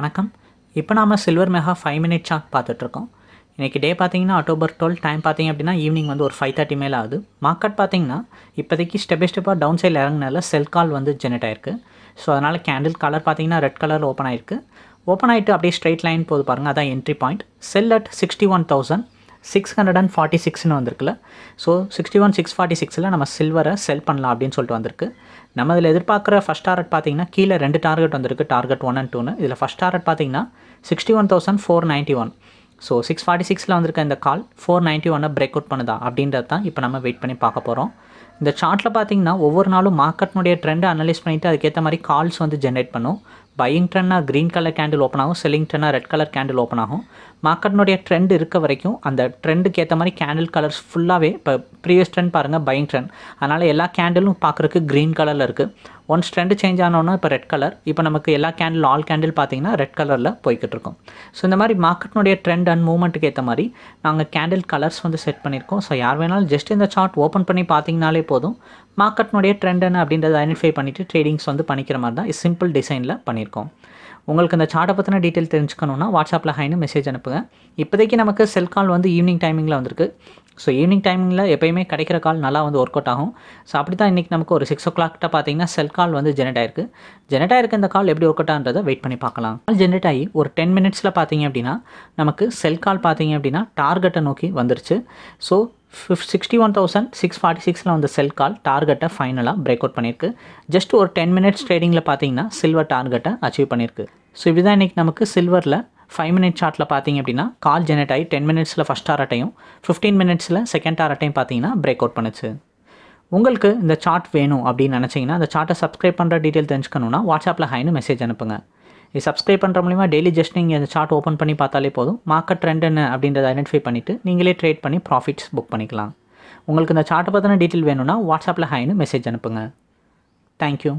வணக்கம் இப்போ நாம் silver mega five minute chart பார்த்துட்ருக்கோம் இன்றைக்கி டே பார்த்தீங்கன்னா அக்டோபர் டுவெல் டைம் பார்த்திங்க அப்படின்னா ஈவினிங் வந்து ஒரு ஃபைவ் தேர்ட்டி மேலே ஆகுது மார்க்கெட் பார்த்தீங்கன்னா இப்போதைக்கு ஸ்டெப் பை ஸ்டெப்பாக டவுன் சைடில் இறங்கினால செல் கால் வந்து ஜெனரேட் ஆயிருக்கு ஸோ அதனால் கேண்டில் கலர் பார்த்தீங்கன்னா ரெட் கலர் ஓப்பன் ஆயிருக்கு ஓப்பன் ஆகிட்டு அப்படியே ஸ்ட்ரெயிட் லைன் போது பாருங்கள் அதான் entry point sell at sixty one thousand six hundred and forty சிக்ஸ்னு வந்திருக்குல்ல so sixty one six forty சிக்ஸில் நம்ம சில்வரை செல் பண்ணலாம் அப்படின்னு சொல்லிட்டு வந்திருக்கு நம்ம இதில் எதிர்பார்க்குற ஃபஸ்ட் டார்கெட் பார்த்தீங்கன்னா கீழே ரெண்டு டார்கெட் வந்திருக்கு டார்கெட் ஒன் அண்ட் டூன்னு இதில் ஃபஸ்ட் டார்கெட் பார்த்தீங்கன்னா sixty one thousand four ninety one so six forty சிக்ஸில் வந்திருக்க இந்த கால் ஃபோர் நைன்ட்டி ஒன்னை பிரேக் அவுட் பண்ணுதா அப்படின்றது தான் இப்போ நம்ம வெயிட் பண்ணி பார்க்க போகிறோம் இந்த சார்ட்டில் பார்த்தீங்கன்னா ஒவ்வொரு நாளும் மார்க்கெட்னுடைய ட்ரெண்டை அனலைஸ் பண்ணிவிட்டு அதுக்கேற்ற மாதிரி கால்ஸ் வந்து ஜென்ரேட் பண்ணும் ட்ரெண்ட்னா க்ரீன் கலர் கேண்டில் ஓப்பன் ஆகும் ட்ரெண்ட்னா ரெட் கலர் கேண்டில் ஓப்பன் ஆகும் மார்க்கெட்னுடைய ட்ரெண்ட் இருக்க வரைக்கும் அந்த ட்ரெண்டுக்கு ஏற்ற மாதிரி கேண்டில் கலர்ஸ் ஃபுல்லாகவே இப்போ ப்ரீவியஸ் ட்ரெண்ட் பாருங்கள் பையிங் ட்ரெண்ட் அதனால் எல்லா கேண்டிலும் பார்க்குறக்கு க்ரீன் கலரில் இருக்குது ஒன்ஸ் ட்ரெண்டு சேஞ்ச் ஆனோன்னா இப்போ ரெட் கலர் இப்போ நமக்கு எல்லா கேண்டில் ஆல் கேண்டில் பார்த்தீங்கன்னா ரெட் கலரில் போய்கிட்டு இருக்கும் ஸோ இந்த மாதிரி மார்க்கெட்னுடைய ட்ரெண்ட் அண்ட் மூவ்மெண்ட்டுக்கு ஏற்ற மாதிரி நாங்கள் கேண்டில் கலர்ஸ் வந்து செட் பண்ணியிருக்கோம் ஸோ யார் வேணாலும் ஜஸ்ட் இந்த சார்ட் ஓப்பன் பண்ணி பார்த்தீங்கனாலே போதும் மார்க்கெட்னுடைய ட்ரெண்ட் என்ன அப்படின்றத ஐடென்டிஃபை பண்ணிவிட்டு ட்ரேடிங்ஸ் வந்து பண்ணிக்கிற மாதிரி தான் சிம்பிள் டிசைனில் பண்ணியிருக்கோம் பண்ணியிருக்கோம் உங்களுக்கு இந்த சார்ட்டை பற்றின டீட்டெயில் தெரிஞ்சுக்கணுன்னா வாட்ஸ்அப்பில் ஹைன்னு மெசேஜ் அனுப்புங்க இப்போதைக்கு நமக்கு செல் கால் வந்து ஈவினிங் டைமிங்கில் வந்திருக்கு ஸோ ஈவினிங் டைமிங்கில் எப்போயுமே கிடைக்கிற கால் நல்லா வந்து ஒர்க் அவுட் ஆகும் ஸோ அப்படி தான் இன்றைக்கி நமக்கு ஒரு சிக்ஸ் ஓ கிளாக்கிட்ட பார்த்தீங்கன்னா செல் கால் வந்து ஜெனரேட் ஆயிருக்கு ஜெனரேட் ஆயிருக்கு இந்த கால் எப்படி ஒர்க் அவுட் ஆன்றதை வெயிட் பண்ணி பார்க்கலாம் கால் ஜென்ரேட் ஆகி ஒரு டென் மினிட்ஸில் பார்த்தீங்க அப்படின்னா நமக்கு செல் கால் பார்த்தீங்க அப்படின்னா டார்கெட்டை நோக்கி வந்துருச்சு ஸோ ஃபிஃப்ட் sixty one thousand six forty சிக்ஸில் வந்து செல் கால் டார்கெட்டை ஃபைனலாக பிரேக் அவுட் பண்ணியிருக்கு ஜஸ்ட் ஒரு டென் மினிட்ஸ் ட்ரேடிங்கில் பார்த்தீங்கன்னா சில்வர் டார்கெட்டை அச்சீவ் பண்ணியிருக்கு ஸோ இதுதான் இன்றைக்கி நமக்கு சில்வரில் ஃபைவ் மினிட் சார்ட்டில் பார்த்தீங்க அப்படின்னா கால் ஜெனரேட் ஆகி டென் மினிட்ஸில் ஃபஸ்ட் டாரட்டையும் ஃபிஃப்டீன் மினிட்ஸில் செகண்ட் டாரட்டையும் பார்த்தீங்கன்னா பிரேக் அவுட் பண்ணுச்சு உங்களுக்கு இந்த சார்ட் வேணும் அப்படின்னு நினச்சிங்கன்னா அந்த சார்ட்டை சப்ஸ்கிரைப் பண்ணுற டீட்டெயில் தெரிஞ்சுக்கணுன்னா வாட்ஸ்அப்பில் ஹைன்னு மெசேஜ் அனுப்புங்க இது சப்ஸ்கிரைப் பண்ணுற மூலிமா டெய்லி ஜஸ்ட் நீங்கள் அந்த சார்ட் ஓப்பன் பண்ணி பார்த்தாலே போதும் மார்க்கெட் ட்ரெண்ட் என்ன அப்படின்றத ஐடென்டிஃபை பண்ணிவிட்டு நீங்களே ட்ரேட் பண்ணி ப்ராஃபிட்ஸ் புக் பண்ணிக்கலாம் உங்களுக்கு இந்த சார்ட்டை பற்றின டீட்டெயில் வேணும்னா வாட்ஸ்அப்பில் ஹாய்னு மெசேஜ் அனுப்புங்க தேங்க்யூ